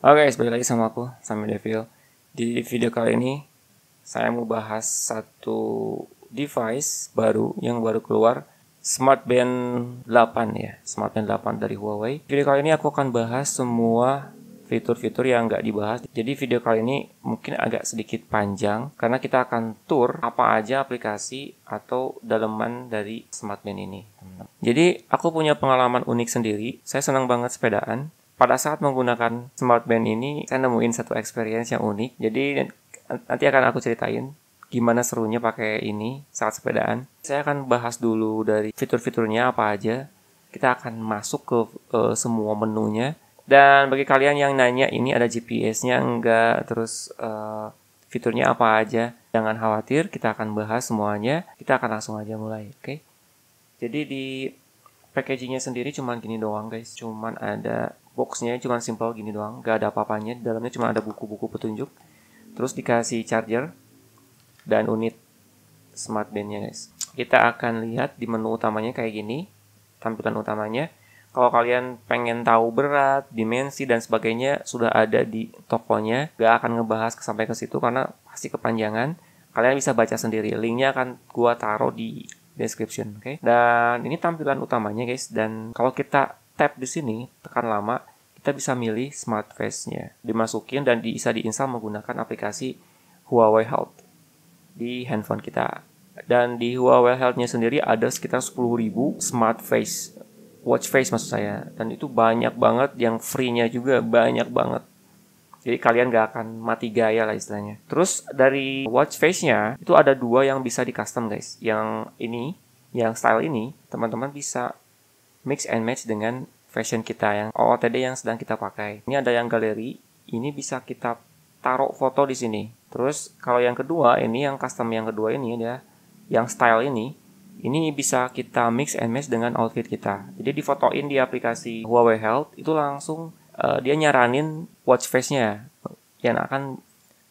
Oke guys, balik lagi sama aku, sama Devil. Di video kali ini, saya mau bahas satu device baru yang baru keluar, SmartBand 8 ya, SmartBand 8 dari Huawei. Video kali ini aku akan bahas semua fitur-fitur yang nggak dibahas. Jadi video kali ini mungkin agak sedikit panjang karena kita akan tour apa aja aplikasi atau daleman dari SmartBand ini. Jadi aku punya pengalaman unik sendiri. Saya senang banget sepedaan pada saat menggunakan smartband ini saya nemuin satu experience yang unik jadi nanti akan aku ceritain gimana serunya pakai ini saat sepedaan saya akan bahas dulu dari fitur-fiturnya apa aja kita akan masuk ke uh, semua menunya dan bagi kalian yang nanya ini ada GPS-nya enggak terus uh, fiturnya apa aja jangan khawatir kita akan bahas semuanya kita akan langsung aja mulai oke okay? jadi di packagingnya sendiri cuman gini doang guys cuman ada boxnya cuma simple gini doang gak ada apa-apanya di dalamnya cuma ada buku-buku petunjuk terus dikasih charger dan unit smart bandnya guys kita akan lihat di menu utamanya kayak gini tampilan utamanya kalau kalian pengen tahu berat, dimensi dan sebagainya sudah ada di tokonya. Gak akan ngebahas sampai ke situ karena pasti kepanjangan. Kalian bisa baca sendiri. Linknya akan gua taruh di description, oke? Okay? Dan ini tampilan utamanya guys. Dan kalau kita tap di sini, tekan lama, kita bisa milih smart face-nya. Dimasukin dan bisa diinstal menggunakan aplikasi Huawei Health di handphone kita. Dan di Huawei Health-nya sendiri ada sekitar 10.000 smart face, watch face maksud saya. Dan itu banyak banget yang free-nya juga banyak banget. Jadi kalian gak akan mati gaya lah istilahnya. Terus dari watch face-nya itu ada dua yang bisa di custom guys. Yang ini, yang style ini, teman-teman bisa mix and match dengan fashion kita yang OOTD yang sedang kita pakai. Ini ada yang galeri, ini bisa kita taruh foto di sini. Terus kalau yang kedua, ini yang custom yang kedua ini ya, yang style ini, ini bisa kita mix and match dengan outfit kita. Jadi difotoin di aplikasi Huawei Health itu langsung uh, dia nyaranin watch face-nya yang akan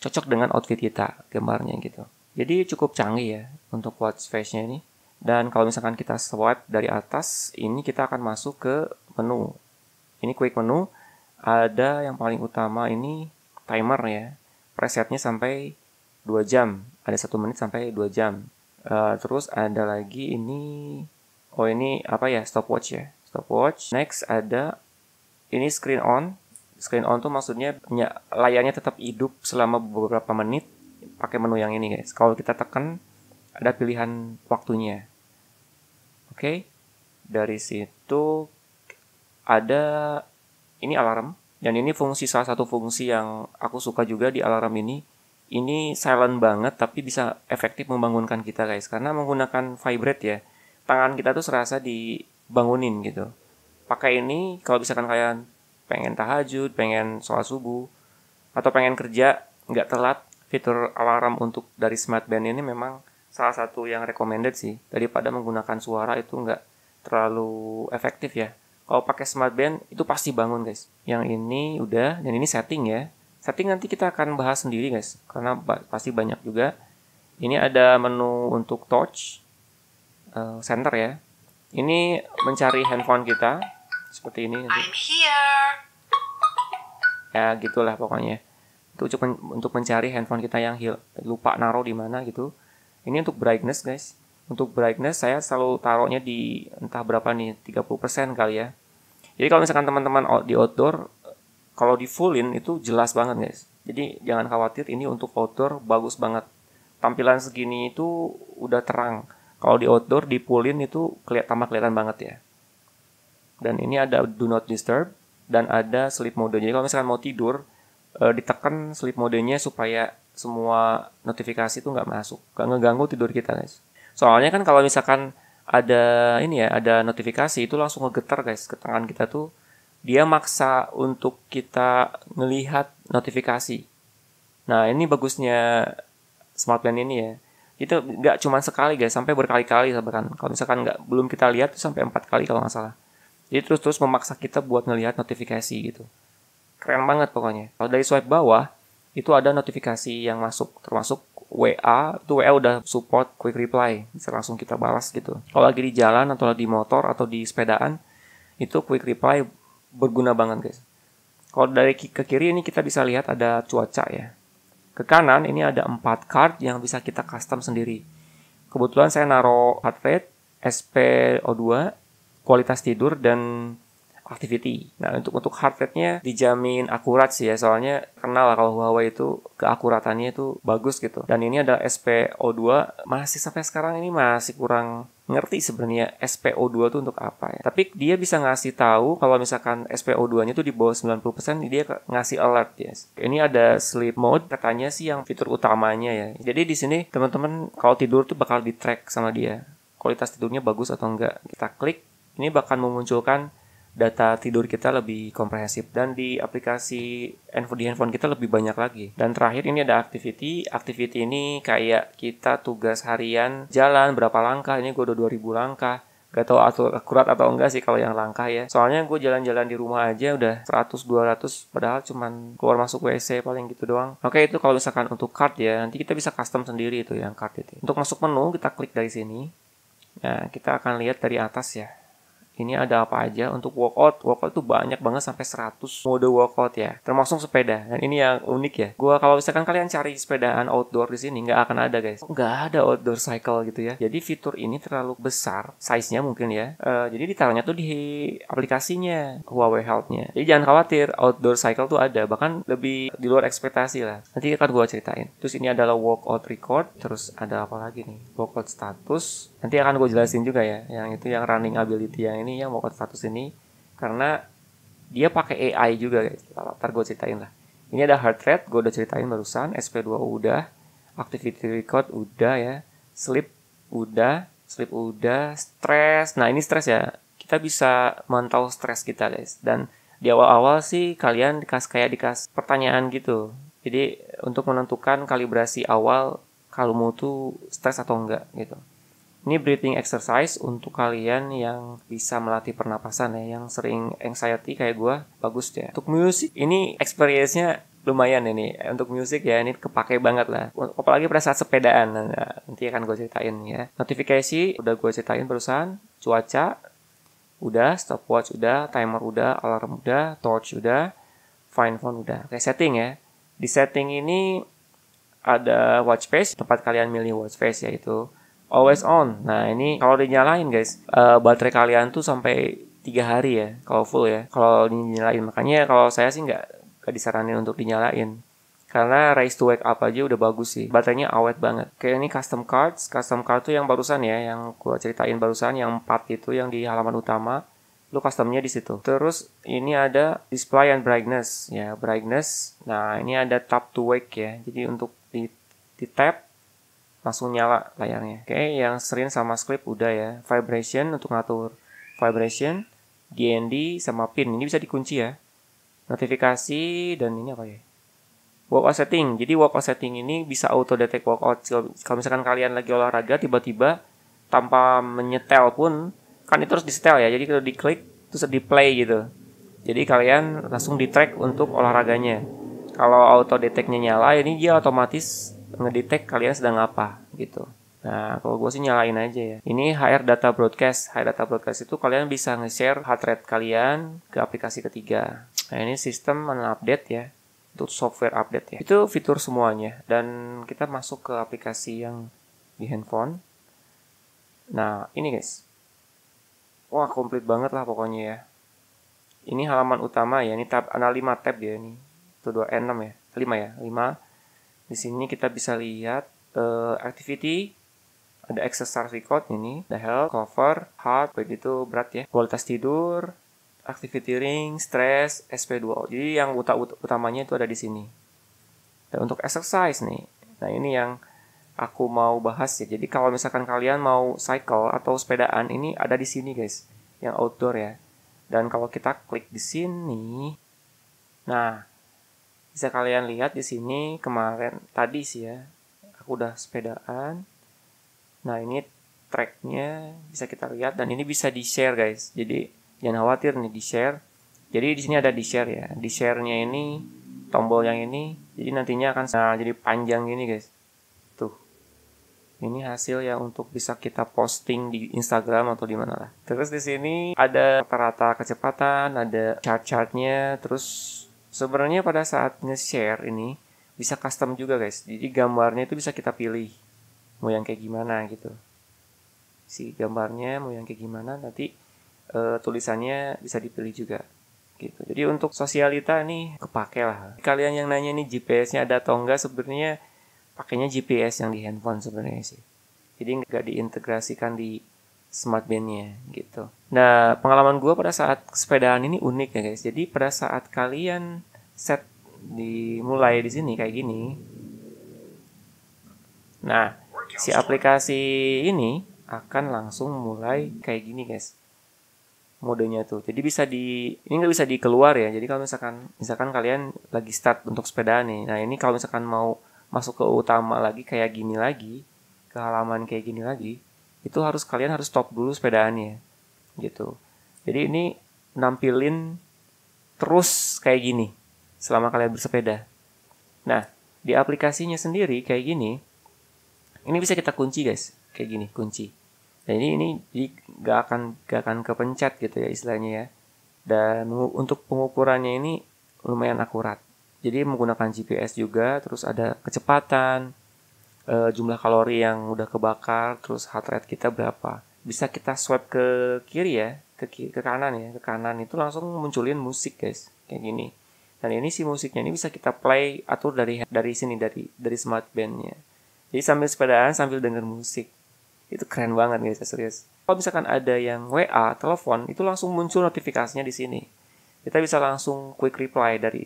cocok dengan outfit kita gambarnya gitu. Jadi cukup canggih ya untuk watch face-nya ini. Dan kalau misalkan kita swipe dari atas, ini kita akan masuk ke menu. Ini quick menu, ada yang paling utama ini timer ya. Presetnya sampai 2 jam, ada satu menit sampai 2 jam. Uh, terus ada lagi ini, oh ini apa ya, stopwatch ya. Stopwatch. Next ada ini screen on. Screen on tuh maksudnya layarnya tetap hidup selama beberapa menit pakai menu yang ini guys. Kalau kita tekan ada pilihan waktunya. Oke, okay? dari situ ada ini alarm dan ini fungsi salah satu fungsi yang aku suka juga di alarm ini. Ini silent banget tapi bisa efektif membangunkan kita guys karena menggunakan vibrate ya. Tangan kita tuh serasa dibangunin gitu. Pakai ini kalau misalkan kalian pengen tahajud, pengen sholat subuh, atau pengen kerja nggak telat, fitur alarm untuk dari smartband ini memang salah satu yang recommended sih daripada menggunakan suara itu nggak terlalu efektif ya kalau pakai smart band itu pasti bangun guys yang ini udah dan ini setting ya setting nanti kita akan bahas sendiri guys karena pasti banyak juga ini ada menu untuk touch eh, center ya ini mencari handphone kita seperti ini nanti. I'm here. ya gitulah pokoknya itu untuk mencari handphone kita yang lupa naruh di mana gitu ini untuk brightness guys untuk brightness saya selalu taruhnya di entah berapa nih 30% kali ya jadi kalau misalkan teman-teman di outdoor kalau di full in itu jelas banget guys jadi jangan khawatir ini untuk outdoor bagus banget tampilan segini itu udah terang kalau di outdoor di full in itu kelihatan tambah kelihatan banget ya dan ini ada do not disturb dan ada sleep mode jadi kalau misalkan mau tidur eh, ditekan sleep modenya supaya semua notifikasi itu nggak masuk, nggak ngeganggu tidur kita guys. Soalnya kan kalau misalkan ada ini ya, ada notifikasi itu langsung ngegetar guys ke tangan kita tuh. Dia maksa untuk kita ngelihat notifikasi. Nah ini bagusnya smart plan ini ya. Itu nggak cuma sekali guys, sampai berkali-kali bahkan. Kalau misalkan nggak belum kita lihat tuh sampai empat kali kalau nggak salah. Jadi terus-terus memaksa kita buat ngelihat notifikasi gitu. Keren banget pokoknya. Kalau dari swipe bawah, itu ada notifikasi yang masuk termasuk WA itu WA udah support quick reply bisa langsung kita balas gitu kalau lagi di jalan atau di motor atau di sepedaan itu quick reply berguna banget guys kalau dari ke kiri ini kita bisa lihat ada cuaca ya. Ke kanan ini ada empat card yang bisa kita custom sendiri. Kebetulan saya naruh heart rate, SPO2, kualitas tidur, dan activity. Nah, untuk untuk heart rate-nya dijamin akurat sih ya, soalnya kenal lah kalau Huawei itu keakuratannya itu bagus gitu. Dan ini ada SPO2, masih sampai sekarang ini masih kurang ngerti sebenarnya SPO2 itu untuk apa ya. Tapi dia bisa ngasih tahu kalau misalkan SPO2-nya itu di bawah 90% dia ngasih alert ya. Yes. Ini ada sleep mode katanya sih yang fitur utamanya ya. Jadi di sini teman-teman kalau tidur tuh bakal di track sama dia. Kualitas tidurnya bagus atau enggak. Kita klik ini bakal memunculkan data tidur kita lebih komprehensif dan di aplikasi handphone di handphone kita lebih banyak lagi. Dan terakhir ini ada activity. Activity ini kayak kita tugas harian, jalan berapa langkah, ini gue udah 2000 langkah. Gak tau akurat atau enggak sih kalau yang langkah ya. Soalnya gue jalan-jalan di rumah aja udah 100-200 padahal cuman keluar masuk WC paling gitu doang. Oke itu kalau misalkan untuk card ya, nanti kita bisa custom sendiri itu yang card itu. Untuk masuk menu kita klik dari sini. Nah kita akan lihat dari atas ya ini ada apa aja untuk workout workout tuh banyak banget sampai 100 mode workout ya termasuk sepeda dan ini yang unik ya gua kalau misalkan kalian cari sepedaan outdoor di sini nggak akan ada guys nggak ada outdoor cycle gitu ya jadi fitur ini terlalu besar size nya mungkin ya uh, jadi ditaruhnya tuh di aplikasinya Huawei Health nya jadi jangan khawatir outdoor cycle tuh ada bahkan lebih di luar ekspektasi lah nanti akan gua ceritain terus ini adalah workout record terus ada apa lagi nih workout status nanti akan gue jelasin juga ya yang itu yang running ability yang ini ini yang mau status ini karena dia pakai AI juga guys ntar gue ceritain lah ini ada heart rate gue udah ceritain barusan SP2 udah activity record udah ya sleep udah sleep udah stress nah ini stress ya kita bisa mantau stress kita guys dan di awal-awal sih kalian dikas kayak dikas pertanyaan gitu jadi untuk menentukan kalibrasi awal kalau mau tuh stres atau enggak gitu ini breathing exercise untuk kalian yang bisa melatih pernapasan ya, yang sering anxiety kayak gue, bagus deh. Untuk music ini experience-nya lumayan ini untuk music ya ini kepake banget lah apalagi pada saat sepedaan nah, nanti akan gue ceritain ya notifikasi udah gue ceritain perusahaan cuaca udah stopwatch udah timer udah alarm udah torch udah find phone udah oke setting ya di setting ini ada watch face tempat kalian milih watch face yaitu always on. Nah ini kalau dinyalain guys, uh, baterai kalian tuh sampai tiga hari ya kalau full ya. Kalau dinyalain makanya kalau saya sih nggak nggak disarankan untuk dinyalain. Karena Race to Wake Up aja udah bagus sih, baterainya awet banget. Oke ini custom cards, custom card tuh yang barusan ya, yang gua ceritain barusan yang 4 itu yang di halaman utama lu customnya di situ. Terus ini ada display and brightness ya brightness. Nah ini ada tap to wake ya. Jadi untuk di, di tap langsung nyala layarnya. Oke, okay, yang sering sama script udah ya. Vibration untuk ngatur vibration, GND sama pin. Ini bisa dikunci ya. Notifikasi dan ini apa ya? Workout setting. Jadi workout setting ini bisa auto detect workout. Kalau misalkan kalian lagi olahraga tiba-tiba tanpa menyetel pun kan itu harus setel ya. Jadi kalau diklik terus di play gitu. Jadi kalian langsung di track untuk olahraganya. Kalau auto detectnya nyala, ini dia otomatis ngedetect kalian sedang apa gitu. Nah, kalau gue sih nyalain aja ya. Ini HR Data Broadcast. HR Data Broadcast itu kalian bisa nge-share heart rate kalian ke aplikasi ketiga. Nah, ini sistem update ya. Untuk software update ya. Itu fitur semuanya. Dan kita masuk ke aplikasi yang di handphone. Nah, ini guys. Wah, komplit banget lah pokoknya ya. Ini halaman utama ya. Ini tab, ada 5 tab dia ini. Itu 2, 6 eh, ya. 5 ya. 5 di sini kita bisa lihat uh, activity ada exercise record ini, the health, cover, heart, begitu berat ya. Kualitas tidur, activity ring, stress, sp 2 Jadi yang ut utamanya itu ada di sini. Dan untuk exercise nih, nah ini yang aku mau bahas ya. Jadi kalau misalkan kalian mau cycle atau sepedaan ini ada di sini guys, yang outdoor ya. Dan kalau kita klik di sini, nah bisa kalian lihat di sini kemarin tadi sih ya aku udah sepedaan nah ini tracknya bisa kita lihat dan ini bisa di share guys jadi jangan khawatir nih di share jadi di sini ada di share ya di sharenya ini tombol yang ini jadi nantinya akan nah, jadi panjang gini guys tuh ini hasil ya untuk bisa kita posting di Instagram atau di mana lah terus di sini ada rata-rata kecepatan ada chart-chartnya terus Sebenarnya pada saat nge-share ini bisa custom juga guys. Jadi gambarnya itu bisa kita pilih mau yang kayak gimana gitu. Si gambarnya mau yang kayak gimana nanti e, tulisannya bisa dipilih juga gitu. Jadi untuk sosialita ini kepake lah. Kalian yang nanya nih GPS-nya ada atau enggak sebenarnya pakainya GPS yang di handphone sebenarnya sih. Jadi nggak diintegrasikan di smart bandnya gitu. Nah pengalaman gue pada saat sepedaan ini unik ya guys. Jadi pada saat kalian set dimulai di sini kayak gini. Nah si aplikasi ini akan langsung mulai kayak gini guys modenya tuh. Jadi bisa di ini nggak bisa dikeluar ya. Jadi kalau misalkan misalkan kalian lagi start untuk sepeda nih. Nah, ini kalau misalkan mau masuk ke utama lagi kayak gini lagi, ke halaman kayak gini lagi itu harus kalian harus stop dulu sepedaannya gitu jadi ini nampilin terus kayak gini selama kalian bersepeda nah di aplikasinya sendiri kayak gini ini bisa kita kunci guys kayak gini kunci dan nah, ini ini gak akan gak akan kepencet gitu ya istilahnya ya dan untuk pengukurannya ini lumayan akurat jadi menggunakan GPS juga terus ada kecepatan uh, jumlah kalori yang udah kebakar, terus heart rate kita berapa. Bisa kita swipe ke kiri ya, ke kiri, ke kanan ya, ke kanan itu langsung munculin musik guys, kayak gini. Dan ini si musiknya ini bisa kita play atur dari dari sini dari dari smart bandnya. Jadi sambil sepedaan sambil denger musik. Itu keren banget guys, serius. Kalau misalkan ada yang WA, telepon, itu langsung muncul notifikasinya di sini. Kita bisa langsung quick reply dari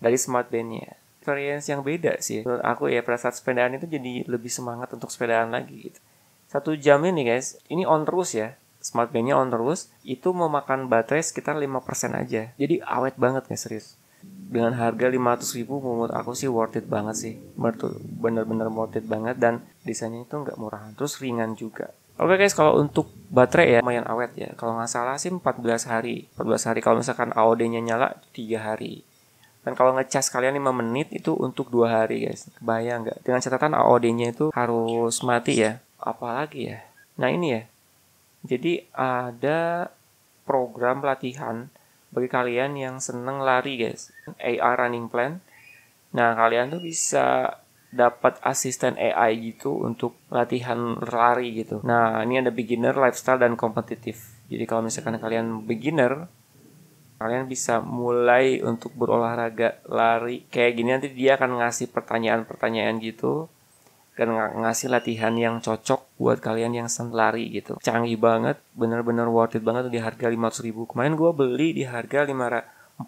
dari smart bandnya experience yang beda sih menurut aku ya pada saat sepedaan itu jadi lebih semangat untuk sepedaan lagi gitu satu jam ini guys ini on terus ya smart Band-nya on terus itu memakan baterai sekitar 5% aja jadi awet banget guys, serius dengan harga 500 ribu menurut aku sih worth it banget sih bener-bener worth it banget dan desainnya itu nggak murahan terus ringan juga Oke okay guys, kalau untuk baterai ya lumayan awet ya. Kalau nggak salah sih 14 hari. 14 hari kalau misalkan AOD-nya nyala 3 hari. Dan kalau ngecas kalian 5 menit itu untuk dua hari guys. bayang nggak? Dengan catatan AOD-nya itu harus mati ya. Apalagi ya. Nah ini ya. Jadi ada program latihan bagi kalian yang seneng lari guys. AR running plan. Nah kalian tuh bisa dapat asisten AI gitu untuk latihan lari gitu. Nah, ini ada beginner, lifestyle dan kompetitif. Jadi kalau misalkan kalian beginner, kalian bisa mulai untuk berolahraga lari kayak gini nanti dia akan ngasih pertanyaan-pertanyaan gitu dan ngasih latihan yang cocok buat kalian yang senang lari gitu canggih banget bener-bener worth it banget di harga 500 ribu kemarin gue beli di harga 490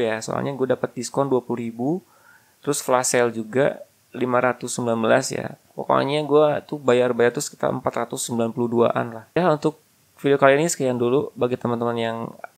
ya soalnya gue dapat diskon 20 ribu terus flash sale juga 519 ya pokoknya gue tuh bayar-bayar tuh sekitar 492an lah ya untuk video kali ini sekian dulu bagi teman-teman yang